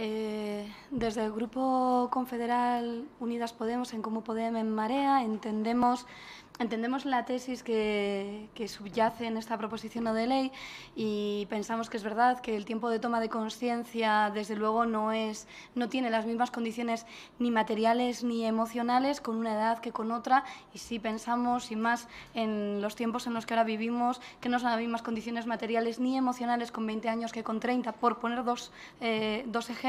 Eh, desde el Grupo Confederal Unidas Podemos, en Como Podemos en Marea, entendemos, entendemos la tesis que, subyace en esta proposición de ley y pensamos que es verdad que el tiempo de toma de conciencia, desde luego, no, es, no tiene las mismas condiciones ni materiales ni emocionales con una edad que con otra. Y si pensamos, y más en los tiempos en los que ahora vivimos, que no son las mismas condiciones materiales ni emocionales con 20 años que con 30, por poner dos, eh, dos ejemplos,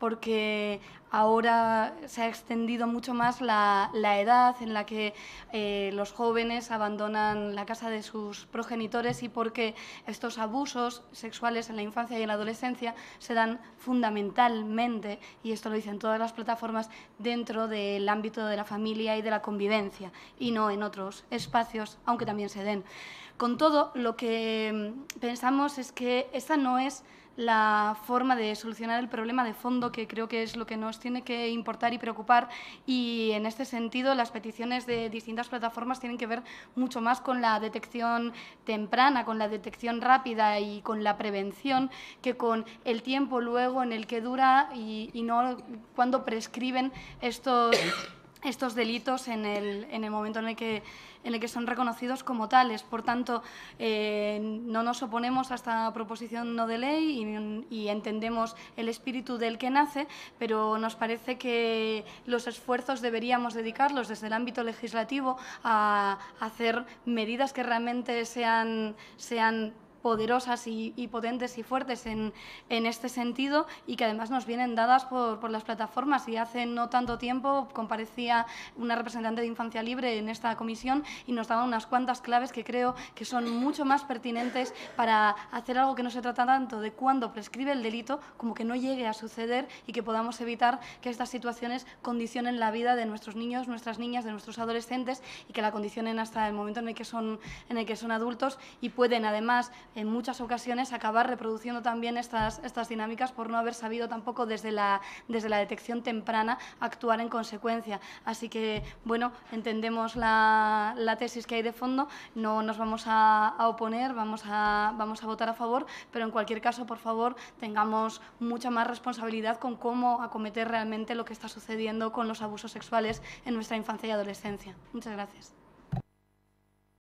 porque ahora se ha extendido mucho más la, edad en la que eh, los jóvenes abandonan la casa de sus progenitores y porque estos abusos sexuales en la infancia y en la adolescencia se dan fundamentalmente, y esto lo dicen todas las plataformas, dentro del ámbito de la familia y de la convivencia y no en otros espacios, aunque también se den. Con todo, lo que mm, pensamos es que esa no es la forma de solucionar el problema de fondo, que creo que es lo que nos tiene que importar y preocupar. Y en este sentido, las peticiones de distintas plataformas tienen que ver mucho más con la detección temprana, con la detección rápida y con la prevención, que con el tiempo luego en el que dura y, no cuando prescriben estos estos delitos en el, en el momento en el, que, en el, que, son reconocidos como tales. Por tanto, eh, no nos oponemos a esta proposición no de ley y, entendemos el espíritu del que nace, pero nos parece que los esfuerzos deberíamos dedicarlos desde el ámbito legislativo a, hacer medidas que realmente sean, sean poderosas y, potentes y fuertes en, este sentido y que además nos vienen dadas por, las plataformas. Y hace no tanto tiempo comparecía una representante de Infancia Libre en esta comisión y nos daba unas cuantas claves que creo que son mucho más pertinentes para hacer algo que no se trata tanto de cuándo prescribe el delito como que no llegue a suceder y que podamos evitar que estas situaciones condicionen la vida de nuestros niños, nuestras niñas, de nuestros adolescentes y que la condicionen hasta el momento en el que son, en el que son adultos y pueden además en muchas ocasiones acabar reproduciendo también estas, estas dinámicas por no haber sabido tampoco desde la, desde la detección temprana actuar en consecuencia. Así que, bueno, entendemos la, tesis que hay de fondo, no nos vamos a, oponer, vamos a, vamos a votar a favor, pero en cualquier caso, por favor, tengamos mucha más responsabilidad con cómo acometer realmente lo que está sucediendo con los abusos sexuales en nuestra infancia y adolescencia. Muchas gracias.